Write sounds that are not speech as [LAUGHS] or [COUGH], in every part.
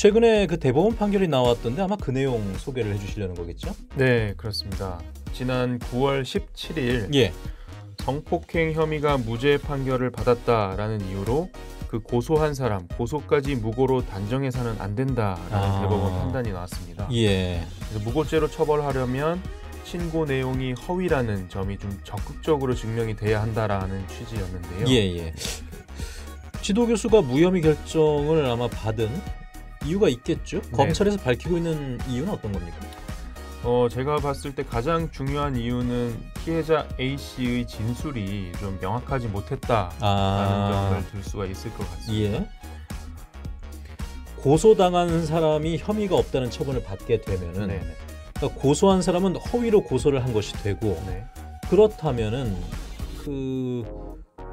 최근에 그 대법원 판결이 나왔던데 아마 그 내용 소개를 해주시려는 거겠죠? 네, 그렇습니다. 지난 9월 17일 예. 성폭행 혐의가 무죄 판결을 받았다라는 이유로 그 고소한 사람 고소까지 무고로 단정해서는 안 된다라는 아. 대법원 판단이 나왔습니다. 예. 그래서 무고죄로 처벌하려면 신고 내용이 허위라는 점이 좀 적극적으로 증명이 돼야 한다라는 취지였는데요. 예, 예. 지도 교수가 무혐의 결정을 아마 받은 이유가 있겠죠? 네. 검찰에서 밝히고 있는 이유는 어떤 겁니까? 어, 제가 봤을 때 가장 중요한 이유는 피해자 A 씨의 진술이 좀 명확하지 못했다라는 아... 점을 들 수가 있을 것 같습니다. 예. 고소당한 사람이 혐의가 없다는 처분을 받게 되면은 네, 네. 그러니까 고소한 사람은 허위로 고소를 한 것이 되고 네. 그렇다면은 그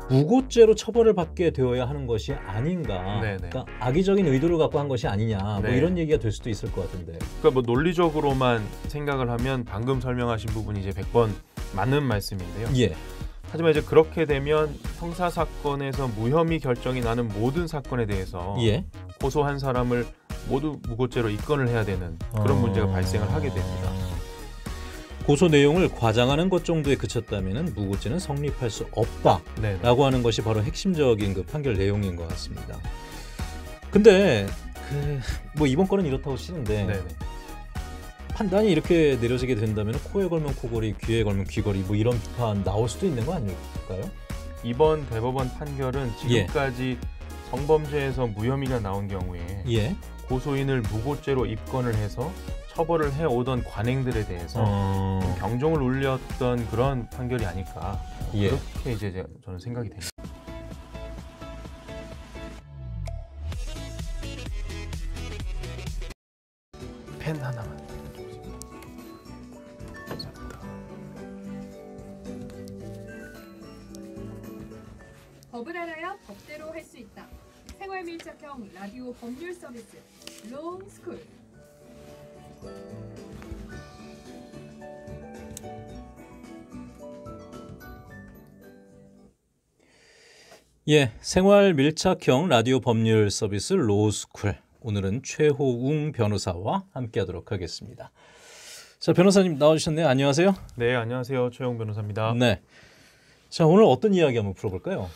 무고죄로 처벌을 받게 되어야 하는 것이 아닌가. 그러니까 악의적인 의도를 갖고 한 것이 아니냐. 뭐 네. 이런 얘기가 될 수도 있을 것 같은데. 그러니까 뭐 논리적으로만 생각을 하면 방금 설명하신 부분이 이제 100번 맞는 말씀인데요. 예. 하지만 이제 그렇게 되면 형사 사건에서 무혐의 결정이 나는 모든 사건에 대해서 예. 고소한 사람을 모두 무고죄로 입건을 해야 되는 그런 어... 문제가 발생을 하게 됩니다. 고소 내용을 과장하는 것 정도에 그쳤다면 무고죄는 성립할 수 없다라고 네, 네 하는 것이 바로 핵심적인 그 판결 내용인 것 같습니다. 근데 그 뭐 이번 건은 이렇다고 치는데 네, 네. 판단이 이렇게 내려지게 된다면 코에 걸면 코걸이, 귀에 걸면 귀걸이 뭐 이런 비판 나올 수도 있는 거 아닐까요? 이번 대법원 판결은 예. 지금까지 예. 성범죄에서 무혐의가 나온 경우에 예. 고소인을 무고죄로 입건을 해서 처벌을 해오던 관행들에 대해서 어... 경종을 울렸던 그런 판결이 아닐까 예. 그렇게 이제 저는 생각이 됩니다. 예, 생활 밀착형 라디오 법률 서비스 로스쿨. 오늘은 최호웅 변호사와 함께하도록 하겠습니다. 자, 변호사님 나와주셨네요. 안녕하세요. 네, 안녕하세요. 최호웅 변호사입니다. 네. 자, 오늘 어떤 이야기 한번 풀어볼까요?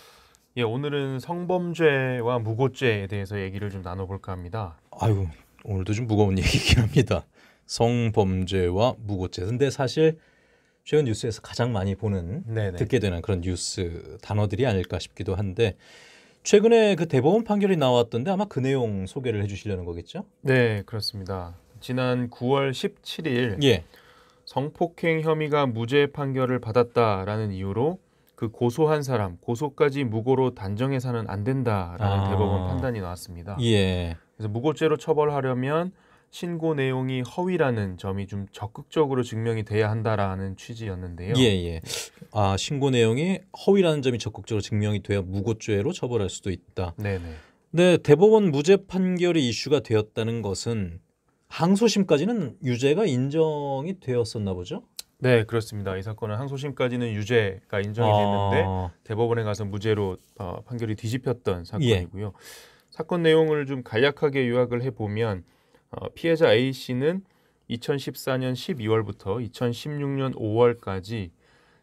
예, 오늘은 성범죄와 무고죄에 대해서 얘기를 좀 나눠볼까 합니다. 아유, 오늘도 좀 무거운 [LAUGHS] 얘기긴 합니다. 성범죄와 무고죄. 근데 사실 최근 뉴스에서 가장 많이 보는 네네. 듣게 되는 그런 뉴스 단어들이 아닐까 싶기도 한데 최근에 그 대법원 판결이 나왔던데 아마 그 내용 소개를 해주시려는 거겠죠? 네 그렇습니다. 지난 9월 17일 예. 성폭행 혐의가 무죄 판결을 받았다라는 이유로 그 고소한 사람 고소까지 무고로 단정해서는 안 된다라는 아. 대법원 판단이 나왔습니다. 예. 그래서 무고죄로 처벌하려면 신고 내용이 허위라는 점이 좀 적극적으로 증명이 돼야 한다라는 취지였는데요. 예, 예. 아, 신고 내용이 허위라는 점이 적극적으로 증명이 돼야 무고죄로 처벌할 수도 있다. 네, 네. 네, 대법원 무죄 판결이 이슈가 되었다는 것은 항소심까지는 유죄가 인정이 되었었나 보죠? 네, 그렇습니다. 이 사건은 항소심까지는 유죄가 인정이 됐는데 아... 대법원에 가서 무죄로 어, 판결이 뒤집혔던 예. 사건이고요. 예. 사건 내용을 좀 간략하게 요약을 해보면 어, 피해자 A 씨는 2014년 12월부터 2016년 5월까지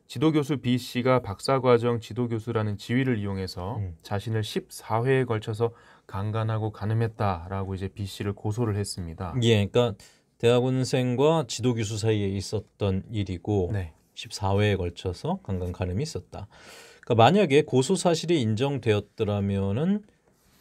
지도교수 B 씨가 박사과정 지도교수라는 지위를 이용해서 음. 자신을 14회에 걸쳐서 강간하고 가늠했다라고 이제 B 씨를 고소를 했습니다. 예, 그러니까 대학원생과 지도교수 사이에 있었던 일이고 네. 14회에 걸쳐서 강간 가늠이 있었다. 그러니까 만약에 고소 사실이 인정되었더라면은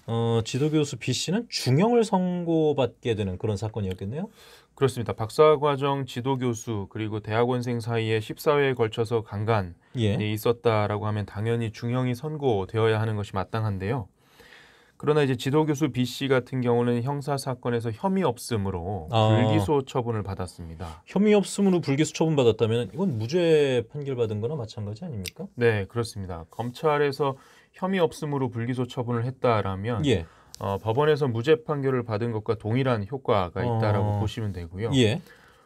어, 지도교수 B 씨는 중형을 선고받게 되는 그런 사건이었겠네요. 그렇습니다. 박사과정 지도교수 그리고 대학원생 사이에 14회에 걸쳐서 강간이 예. 있었다라고 하면 당연히 중형이 선고되어야 하는 것이 마땅한데요. 그러나 이제 지도교수 B 씨 같은 경우는 형사 사건에서 혐의 없음으로 아. 불기소 처분을 받았습니다. 혐의 없음으로 불기소 처분 받았다면 이건 무죄 판결 받은 거나 마찬가지 아닙니까? 네, 그렇습니다. 검찰에서 혐의 없음으로 불기소 처분을 했다라면 예. 어, 법원에서 무죄 판결을 받은 것과 동일한 효과가 어. 있다라고 어... 보시면 되고요. 예.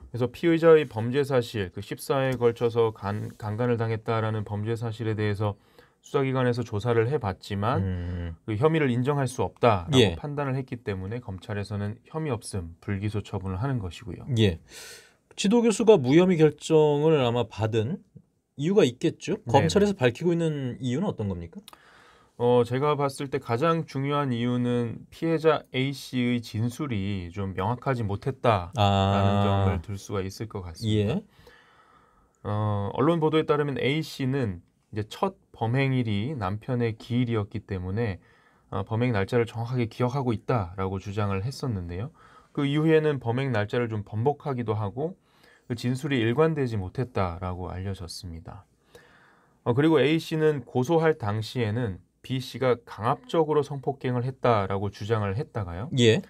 그래서 피의자의 범죄 사실 그1 4에 걸쳐서 간, 강간을 당했다라는 범죄 사실에 대해서 수사기관에서 조사를 해봤지만 음... 그 혐의를 인정할 수 없다라고 예. 판단을 했기 때문에 검찰에서는 혐의 없음 불기소 처분을 하는 것이고요. 예. 지도 교수가 무혐의 결정을 아마 받은 이유가 있겠죠. 검찰에서 밝히고 있는 이유는 어떤 겁니까? 어, 제가 봤을 때 가장 중요한 이유는 피해자 A 씨의 진술이 좀 명확하지 못했다라는 아. 점을 들 수가 있을 것 같습니다. 예. 어, 언론 보도에 따르면 A 씨는 이제 첫 범행일이 남편의 기일이었기 때문에 어, 범행 날짜를 정확하게 기억하고 있다라고 주장을 했었는데요. 그 이후에는 범행 날짜를 좀 번복하기도 하고 그 진술이 일관되지 못했다라고 알려졌습니다. 어, 그리고 A 씨는 고소할 당시에는 B 씨가 강압적으로 성폭행을 했다라고 주장을 했다가요. 예.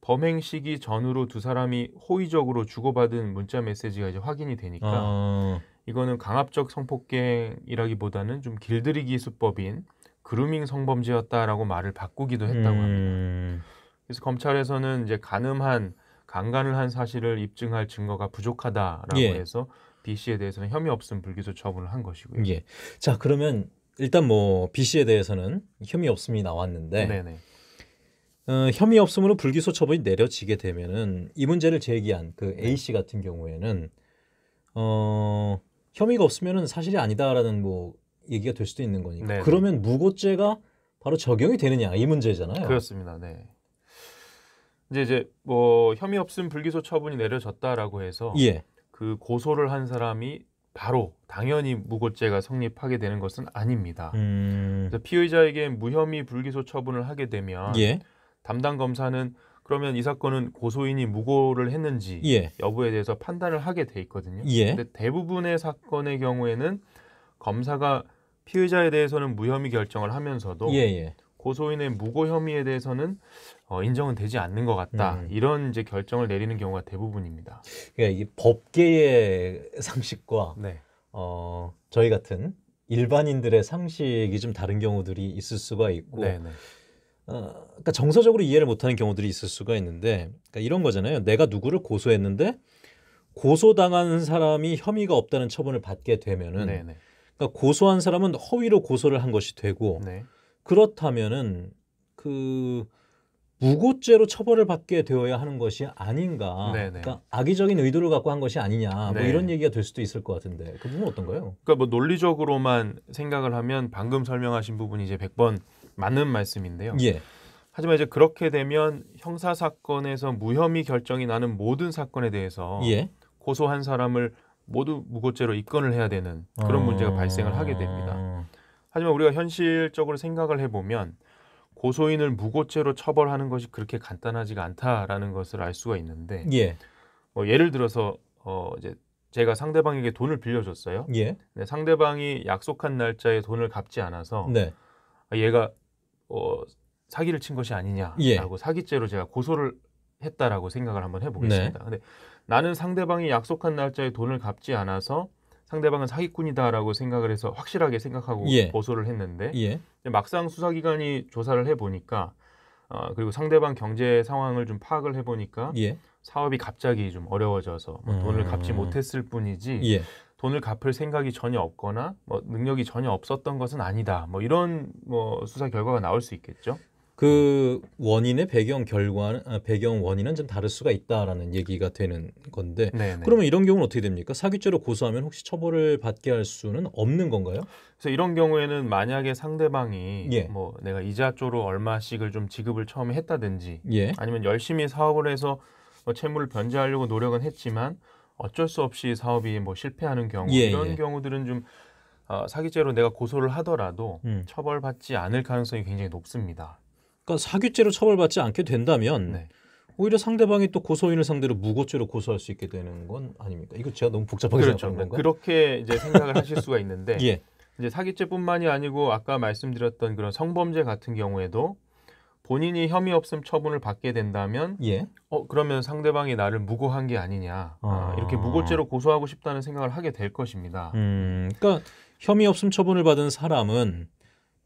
범행 시기 전후로 두 사람이 호의적으로 주고받은 문자 메시지가 이제 확인이 되니까 아... 이거는 강압적 성폭행이라기보다는 좀 길들이기 수법인 그루밍 성범죄였다라고 말을 바꾸기도 했다고 합니다. 음. 그래서 검찰에서는 이제 가늠한 강간을 한 사실을 입증할 증거가 부족하다라고 예. 해서 B 씨에 대해서는 혐의 없음 불기소 처분을 한 것이고요. 예. 자 그러면 일단 뭐 B 씨에 대해서는 혐의 없음이 나왔는데 네네. 어, 혐의 없음으로 불기소 처분이 내려지게 되면은 이 문제를 제기한 그 네. A 씨 같은 경우에는 어, 혐의가 없으면은 사실이 아니다라는 뭐 얘기가 될 수도 있는 거니까 네네. 그러면 무고죄가 바로 적용이 되느냐 이 문제잖아요. 그렇습니다. 네. 이제 이제 뭐 혐의 없음 불기소 처분이 내려졌다라고 해서 예. 그 고소를 한 사람이 바로 당연히 무고죄가 성립하게 되는 것은 아닙니다. 음. 피의자에게 무혐의 불기소 처분을 하게 되면 예. 담당 검사는 그러면 이 사건은 고소인이 무고를 했는지 예. 여부에 대해서 판단을 하게 돼 있거든요. 예. 근데 대부분의 사건의 경우에는 검사가 피의자에 대해서는 무혐의 결정을 하면서도 예예. 예. 고소인의 무고 혐의에 대해서는 어, 인정은 되지 않는 것 같다. 음. 이런 이제 결정을 내리는 경우가 대부분입니다. 그러니까 이 법계의 상식과 네. 어, 저희 같은 일반인들의 상식이 좀 다른 경우들이 있을 수가 있고, 네, 네. 어, 그러니까 정서적으로 이해를 못하는 경우들이 있을 수가 있는데, 그러니까 이런 거잖아요. 내가 누구를 고소했는데 고소당한 사람이 혐의가 없다는 처분을 받게 되면은, 네네. 네. 그러니까 고소한 사람은 허위로 고소를 한 것이 되고. 네. 그렇다면은 그 무고죄로 처벌을 받게 되어야 하는 것이 아닌가. 네네. 그러니까 악의적인 의도를 갖고 한 것이 아니냐. 뭐 네. 이런 얘기가 될 수도 있을 것 같은데 그 부분 어떤가요? 그러니까 뭐 논리적으로만 생각을 하면 방금 설명하신 부분이 이제 백번 맞는 말씀인데요. 예. 하지만 이제 그렇게 되면 형사 사건에서 무혐의 결정이 나는 모든 사건에 대해서 예. 고소한 사람을 모두 무고죄로 입건을 해야 되는 그런 어... 문제가 발생을 하게 됩니다. 하지만 우리가 현실적으로 생각을 해보면 고소인을 무고죄로 처벌하는 것이 그렇게 간단하지가 않다라는 것을 알 수가 있는데 예. 뭐 예를 들어서 어 이제 제가 상대방에게 돈을 빌려줬어요. 예. 근 상대방이 약속한 날짜에 돈을 갚지 않아서 네. 아, 얘가 어 사기를 친 것이 예. 아니냐라고 예. 사기죄로 제가 고소를 했다라고 생각을 한번 해보겠습니다. 네. 근데 나는 상대방이 약속한 날짜에 돈을 갚지 않아서 상대방은 사기꾼이다라고 생각을 해서 확실하게 생각하고 예. 보수를 했는데 예. 막상 수사기관이 조사를 해보니까 어, 그리고 상대방 경제 상황을 좀 파악을 해보니까 예. 사업이 갑자기 좀 어려워져서 뭐 음. 돈을 갚지 음. 못했을 뿐이지 예. 돈을 갚을 생각이 전혀 없거나 뭐 능력이 전혀 없었던 것은 아니다 뭐 이런 뭐 수사 결과가 나올 수 있겠죠. 그 원인의 배경 결과는 아, 배경 원인은 좀 다를 수가 있다라는 얘기가 되는 건데 네네. 네. 그러면 이런 경우는 어떻게 됩니까? 사기죄로 고소하면 혹시 처벌을 받게 할 수는 없는 건가요? 그래서 이런 경우에는 만약에 상대방이 예. 뭐 내가 이자 쪽로 얼마씩을 좀 지급을 처음에 했다든지 예. 아니면 열심히 사업을 해서 뭐 채무를 변제하려고 노력은 했지만 어쩔 수 없이 사업이 뭐 실패하는 경우 예. 이런 예. 경우들은 좀 어, 사기죄로 내가 고소를 하더라도 음. 처벌받지 않을 가능성이 굉장히 높습니다. 그러니까 사기죄로 처벌받지 않게 된다면 네. 오히려 상대방이 또 고소인을 상대로 무고죄로 고소할 수 있게 되는 건 아닙니까? 이거 제가 너무 복잡하게 그렇죠. 생각한 건가? 그렇게 이제 생각을 하실 수가 있는데 [LAUGHS] 예. 이제 사기죄뿐만이 아니고 아까 말씀드렸던 그런 성범죄 같은 경우에도 본인이 혐의 없음 처분을 받게 된다면 예. 어 그러면 상대방이 나를 무고한 게 아니냐 아. 아. 이렇게 무고죄로 고소하고 싶다는 생각을 하게 될 것입니다. 음, 그러니까 혐의 없음 처분을 받은 사람은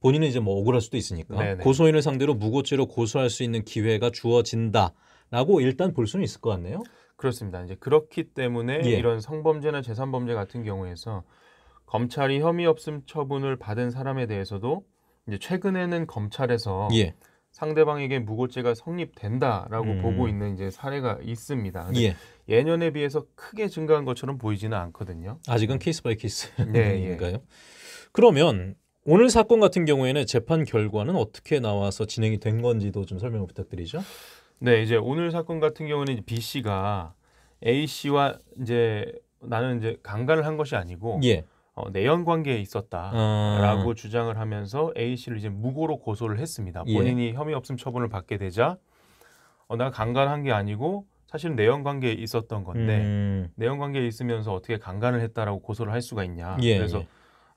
본인은 이제 뭐 억울할 수도 있으니까 네네. 고소인을 상대로 무고죄로 고소할 수 있는 기회가 주어진다라고 일단 볼 수는 있을 것 같네요. 그렇습니다. 이제 그렇기 때문에 예. 이런 성범죄나 재산범죄 같은 경우에서 검찰이 혐의 없음 처분을 받은 사람에 대해서도 이제 최근에는 검찰에서 예. 상대방에게 무고죄가 성립된다라고 음. 보고 있는 이제 사례가 있습니다. 예. 예년에 비해서 크게 증가한 것처럼 보이지는 않거든요. 아직은 음. 케이스 바이 케이스인가요? 네, [LAUGHS] 예. 그러면 오늘 사건 같은 경우에는 재판 결과는 어떻게 나와서 진행이 된 건지도 좀 설명을 부탁드리죠. 네, 이제 오늘 사건 같은 경우는 B 씨가 A 씨와 이제 나는 이제 강간을 한 것이 아니고 예. 어, 내연 관계에 있었다라고 아. 주장을 하면서 A 씨를 이제 무고로 고소를 했습니다. 예. 본인이 예. 혐의 없음 처분을 받게 되자 어, 내가 강간한 게 아니고 사실은 내연 관계에 있었던 건데 음. 내연 관계에 있으면서 어떻게 강간을 했다라고 고소를 할 수가 있냐. 예. 그래서 예.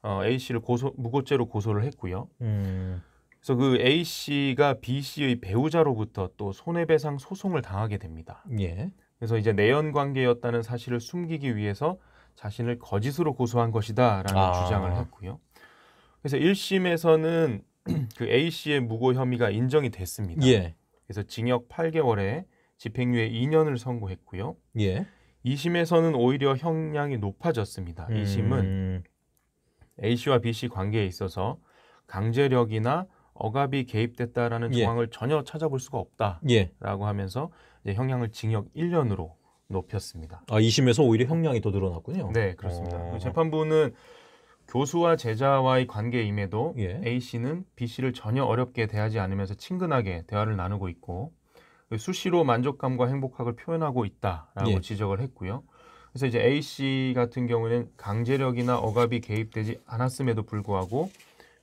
어, A 씨를 고소 무고죄로 고소를 했고요. 음. 그래서 그 A 씨가 B 씨의 배우자로부터 또 손해배상 소송을 당하게 됩니다. 예. 그래서 이제 내연 관계였다는 사실을 숨기기 위해서 자신을 거짓으로 고소한 것이다라는 아. 주장을 했고요. 그래서 1심에서는 [CLEARS THROAT] 그 A 씨의 무고 혐의가 인정이 됐습니다. 예. 그래서 징역 8개월에 집행유예 2년을 선고했고요. 예. 2심에서는 오히려 형량이 높아졌습니다. 음. 2심은 A씨와 B씨 관계에 있어서 강제력이나 억압이 개입됐다라는 예. 정황을 전혀 찾아볼 수가 예. 없다라고 예. 하면서 이제 형량을 징역 1년으로 높였습니다. 아 2심에서 오히려 형량이 더 늘어났군요. 네 그렇습니다. 어... 재판부는 교수와 제자와의 관계임에도 예. A 씨는 B 씨를 전혀 어렵게 대하지 않으면서 친근하게 대화를 나누고 있고 수시로 만족감과 행복학을 표현하고 있다라고 예. 지적을 했고요. 그래서 이제 A 씨 같은 경우는 강제력이나 억압이 개입되지 않았음에도 불구하고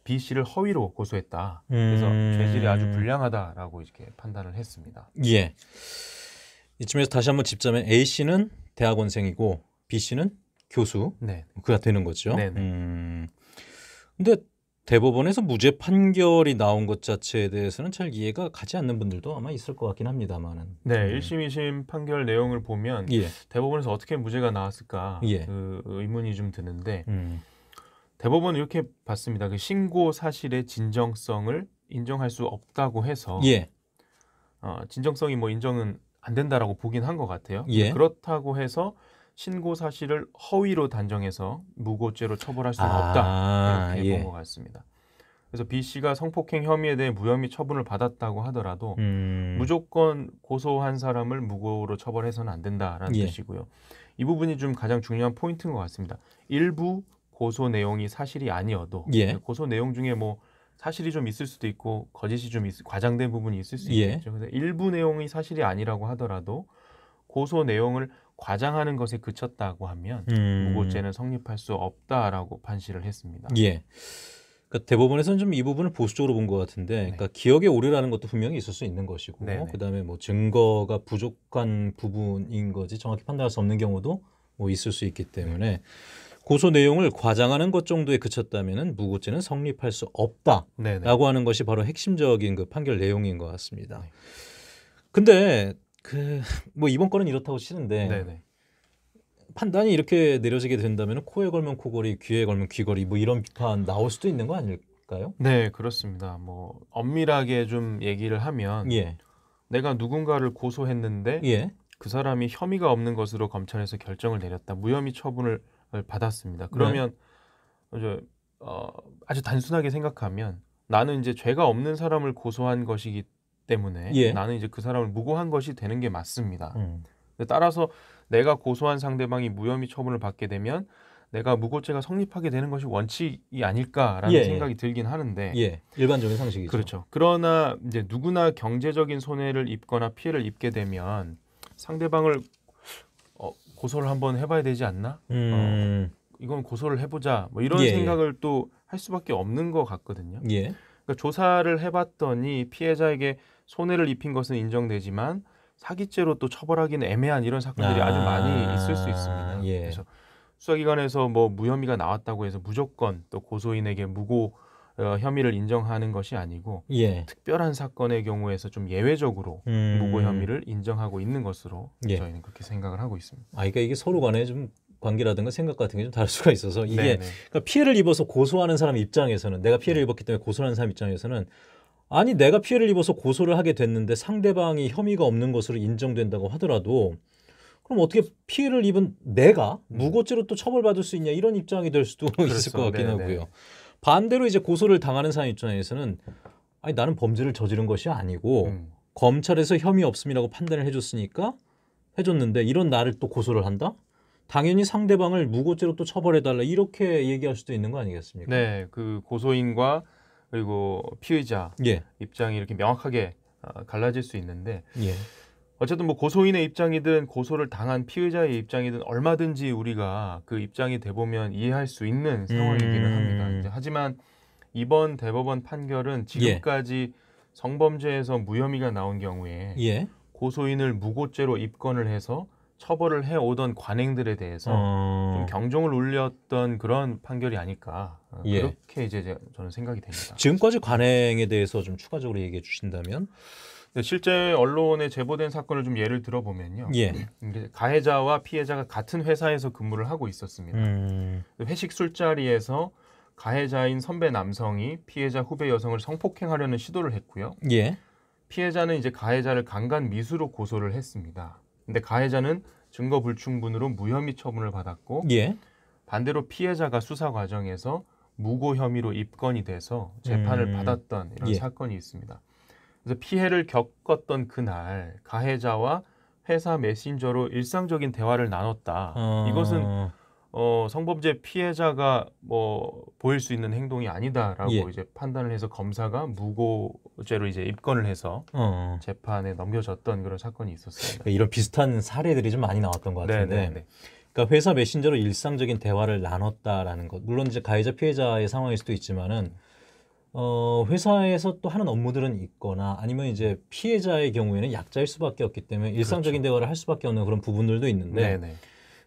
B 씨를 허위로 고소했다. 그래서 음... 죄질이 아주 불량하다라고 이렇게 판단을 했습니다. 예. 이쯤에서 다시 한번 짚자면 A 씨는 대학원생이고 B 씨는 교수가 네. 되는 거죠. 네네. 네. 음. 근데 대법원에서 무죄 판결이 나온 것 자체에 대해서는 잘 이해가 가지 않는 분들도 아마 있을 것 같긴 합니다만은. 네, 1심, 음. 2심 판결 내용을 보면 예. 대법원에서 어떻게 무죄가 나왔을까 예. 그 의문이 좀 드는데 음. 대법원은 이렇게 봤습니다. 그 신고 사실의 진정성을 인정할 수 없다고 해서 예. 어, 진정성이 뭐 인정은 안 된다라고 보긴 한 것 같아요. 예. 그렇다고 해서 신고 사실을 허위로 단정해서 무고죄로 처벌할 수는 아, 없다 이렇게 예. 본것 같습니다. 그래서 B 씨가 성폭행 혐의에 대해 무혐의 처분을 받았다고 하더라도 음. 무조건 고소한 사람을 무고로 처벌해서는 안 된다라는 예. 뜻이고요. 이 부분이 좀 가장 중요한 포인트인 것 같습니다. 일부 고소 내용이 사실이 아니어도 예. 그 고소 내용 중에 뭐 사실이 좀 있을 수도 있고 거짓이 좀 있, 과장된 부분이 있을 수 예. 있겠죠. 그래서 일부 내용이 사실이 아니라고 하더라도 고소 내용을 과장하는 것에 그쳤다고 하면 음. 무고죄는 성립할 수 없다라고 판시를 했습니다. 예. 그러니까 대법원에서는 좀이 부분을 보수적으로 본 것 같은데, 네. 그러니까 기억의 오류라는 것도 분명히 있을 수 있는 것이고, 네네. 네. 그다음에 뭐 증거가 부족한 부분인 거지 정확히 판단할 수 없는 경우도 뭐 있을 수 있기 때문에 고소 내용을 과장하는 것 정도에 그쳤다면은 무고죄는 성립할 수 없다라고 네, 네. 네네. 하는 것이 바로 핵심적인 그 판결 내용인 것 같습니다. 네. 근데 그뭐 [LAUGHS] 이번 건은 이렇다고 치는데 네네. 판단이 이렇게 내려지게 된다면 코에 걸면 코걸이, 귀에 걸면 귀걸이 뭐 이런 비판 나올 수도 있는 거 아닐까요? 네, 그렇습니다. 뭐 엄밀하게 좀 얘기를 하면 예. 내가 누군가를 고소했는데 예. 그 사람이 혐의가 없는 것으로 검찰에서 결정을 내렸다. 무혐의 처분을 받았습니다. 그러면 네. 어, 아주 단순하게 생각하면 나는 이제 죄가 없는 사람을 고소한 것이기 때문에 예. 나는 이제 그 사람을 무고한 것이 되는 게 맞습니다. 음. 따라서 내가 고소한 상대방이 무혐의 처분을 받게 되면 내가 무고죄가 성립하게 되는 것이 원칙이 아닐까라는 예, 예. 생각이 들긴 하는데 예. 일반적인 상식이죠. 그렇죠. 그러나 이제 누구나 경제적인 손해를 입거나 피해를 입게 되면 상대방을 어, 고소를 한번 해봐야 되지 않나? 음. 어, 이건 고소를 해보자. 뭐 이런 예, 예. 생각을 또 할 수밖에 없는 것 같거든요. 그러니까 조사를 해봤더니 피해자에게 손해를 입힌 것은 인정되지만 사기죄로 또 처벌하기는 애매한 이런 사건들이 아~ 주 많이 있을 수 있습니다. 예. 그래서 수사기관에서 뭐 무혐의가 나왔다고 해서 무조건 또 고소인에게 무고 어, 혐의를 인정하는 것이 아니고 예. 특별한 사건의 경우에서 좀 예외적으로 음... 무고 혐의를 인정하고 있는 것으로 예. 저희는 그렇게 생각을 하고 있습니다. 아, 그러니까 이게 서로 간에 좀 관계라든가 생각 같은 게 좀 다를 수가 있어서 이게 네, 네. 그러니까 피해를 입어서 고소하는 사람 입장에서는 내가 피해를 네. 입었기 때문에 고소하는 사람 입장에서는 아니 내가 피해를 입어서 고소를 하게 됐는데 상대방이 혐의가 없는 것으로 인정된다고 하더라도 그럼 어떻게 피해를 입은 내가 음. 무고죄로 또 처벌받을 수 있냐 이런 입장이 될 수도 [LAUGHS] 그렇죠. 있을 것 같긴 네네. 하고요. 반대로 이제 고소를 당하는 사람 입장에서는 아니 나는 범죄를 저지른 것이 아니고 음. 검찰에서 혐의 없음이라고 판단을 해줬으니까 해줬는데 이런 나를 또 고소를 한다? 당연히 상대방을 무고죄로 또 처벌해달라 이렇게 얘기할 수도 있는 거 아니겠습니까? 네, 그 고소인과 그리고 피의자 예. 입장이 이렇게 명확하게 어, 갈라질 수 있는데 예. 어쨌든 뭐 고소인의 입장이든 고소를 당한 피의자의 입장이든 얼마든지 우리가 그 입장이 돼 보면 이해할 수 있는 음. 상황이기는 음... 합니다. 하지만 이번 대법원 판결은 예. 지금까지 예. 성범죄에서 무혐의가 나온 경우에 예. 고소인을 무고죄로 입건을 해서 처벌을 해 오던 관행들에 대해서 어... 좀 경종을 울렸던 그런 판결이 아닐까 어, 예. 그렇게 이제 저는 생각이 됩니다. 지금까지 관행에 대해서 좀 추가적으로 얘기해 주신다면 네, 실제 언론에 제보된 사건을 좀 예를 들어보면요. 예. 가해자와 피해자가 같은 회사에서 근무를 하고 있었습니다. 음... 회식 술자리에서 가해자인 선배 남성이 피해자 후배 여성을 성폭행하려는 시도를 했고요. 예. 피해자는 이제 가해자를 강간 미수로 고소를 했습니다. 근데 가해자는 증거 불충분으로 무혐의 처분을 받았고 예. 반대로 피해자가 수사 과정에서 무고 혐의로 입건이 돼서 재판을 음. 받았던 이런 예. 사건이 있습니다. 그래서 피해를 겪었던 그날 가해자와 회사 메신저로 일상적인 대화를 나눴다. 어... 이것은 어, 성범죄 피해자가 뭐 보일 수 있는 행동이 아니다라고 예. 이제 판단을 해서 검사가 무고죄로 이제 입건을 해서 어. 어. 재판에 넘겨졌던 그런 사건이 있었습니다. 그러니까 이런 비슷한 사례들이 좀 많이 나왔던 것 같은데. 네네네. 네, 네. 그러니까 회사 메신저로 일상적인 대화를 나눴다라는 것. 물론 이제 가해자 피해자의 상황일 수도 있지만은 어, 회사에서 또 하는 업무들은 있거나 아니면 이제 피해자의 경우에는 약자일 수밖에 없기 때문에 일상적인 그렇죠. 대화를 할 수밖에 없는 그런 부분들도 있는데 네네. 네.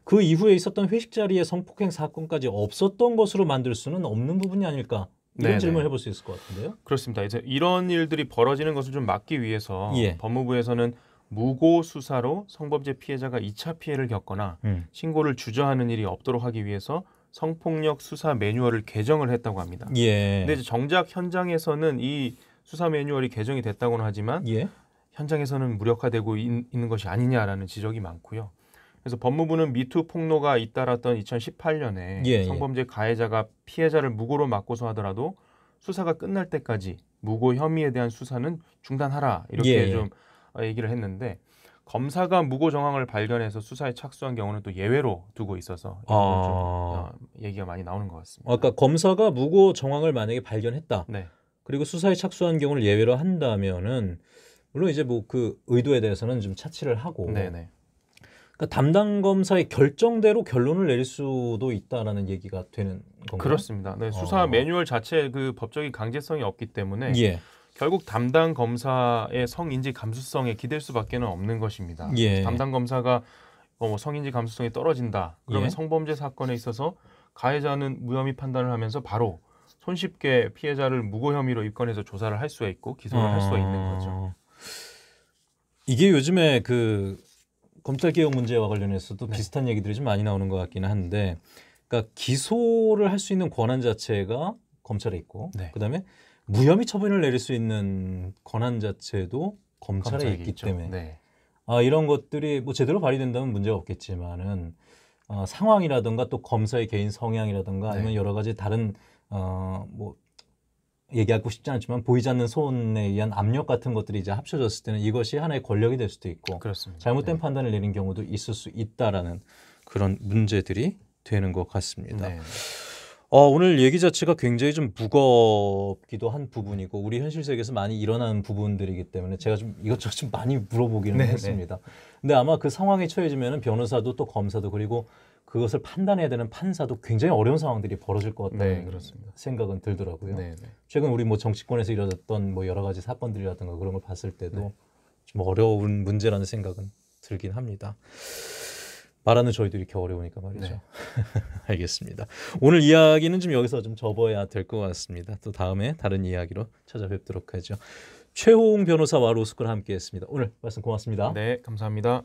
그 이후에 있었던 회식 자리에 성폭행 사건까지 없었던 것으로 만들 수는 없는 부분이 아닐까 이런 네네. 질문을 해볼 수 있을 것 같은데요. 그렇습니다. 이제 이런 일들이 벌어지는 것을 좀 막기 위해서 예. 법무부에서는 무고 수사로 성범죄 피해자가 2차 피해를 겪거나 음. 신고를 주저하는 일이 없도록 하기 위해서 성폭력 수사 매뉴얼을 개정을 했다고 합니다. 예. 근데 이제 정작 현장에서는 이 수사 매뉴얼이 개정이 됐다고는 하지만 예. 현장에서는 무력화되고 있, 는 것이 아니냐라는 지적이 많고요. 그래서 법무부는 미투 폭로가 잇따랐던 2018년에 예, 예, 성범죄 가해자가 피해자를 무고로 막고서 하더라도 수사가 끝날 때까지 무고 혐의에 대한 수사는 중단하라 이렇게 예. 예. 좀 어, 얘기를 했는데 검사가 무고 정황을 발견해서 수사에 착수한 경우는 또 예외로 두고 있어서 아... 좀 어, 얘기가 많이 나오는 것 같습니다. 아까 검사가 무고 정황을 만약에 발견했다. 네. 그리고 수사에 착수한 경우를 예외로 한다면은 물론 이제 뭐 그 의도에 대해서는 좀 차치를 하고 네네. 네. 그러니까 담당 검사의 결정대로 결론을 내릴 수도 있다라는 얘기가 되는 건가요? 그렇습니다. 네, 수사 어. 매뉴얼 자체에 그 법적인 강제성이 없기 때문에 예. 결국 담당 검사의 성인지 감수성에 기댈 수밖에 는 없는 것입니다. 예. 담당 검사가 어, 뭐 성인지 감수성이 떨어진다. 그러면 예. 성범죄 사건에 있어서 가해자는 무혐의 판단을 하면서 바로 손쉽게 피해자를 무고 혐의로 입건해서 조사를 할 수가 있고 기소를 어... 할 수가 있는 거죠. 어. 이게 요즘에 그 검찰 개혁 문제와 관련해서도 네. 비슷한 얘기들이 좀 많이 나오는 것 같기는 한데, 그러니까 기소를 할 수 있는 권한 자체가 검찰에 있고, 네. 그다음에 무혐의 처분을 내릴 수 있는 권한 자체도 검찰에 있기 있죠. 때문에 네. 아, 이런 것들이 뭐 제대로 발휘된다면 문제가 없겠지만은 어, 상황이라든가 또 검사의 개인 성향이라든가 네. 아니면 여러 가지 다른 어, 뭐 얘기하고 싶지 않지만 보이지 않는 소원에 의한 압력 같은 것들이 이제 합쳐졌을 때는 이것이 하나의 권력이 될 수도 있고 그렇습니다. 잘못된 네. 판단을 내린 경우도 있을 수 있다라는 그런 문제들이 되는 것 같습니다. 네. 어, 오늘 얘기 자체가 굉장히 좀 무겁기도 한 부분이고 우리 현실 세계에서 많이 일어나는 부분들이기 때문에 제가 좀 이것저것 좀 많이 물어보기는 네, 네. 했습니다. 네. 근데 아마 그 상황에 처해지면 변호사도 또 검사도 그리고 그것을 판단해야 되는 판사도 굉장히 어려운 상황들이 벌어질 것 같다는 네, 생각은 들더라고요. 네, 네. 최근 우리 뭐 정치권에서 일어났던 뭐 여러 가지 사건들이라든가 그런 걸 봤을 때도 좀 어려운 문제라는 생각은 들긴 합니다. 말하는 저희도 이렇게 어려우니까 말이죠. 네. [LAUGHS] 알겠습니다. 오늘 이야기는 좀 여기서 좀 접어야 될 것 같습니다. 또 다음에 다른 이야기로 찾아뵙도록 하죠. 최호웅 변호사와 로스쿨 함께했습니다. 오늘 말씀 고맙습니다. 네, 감사합니다.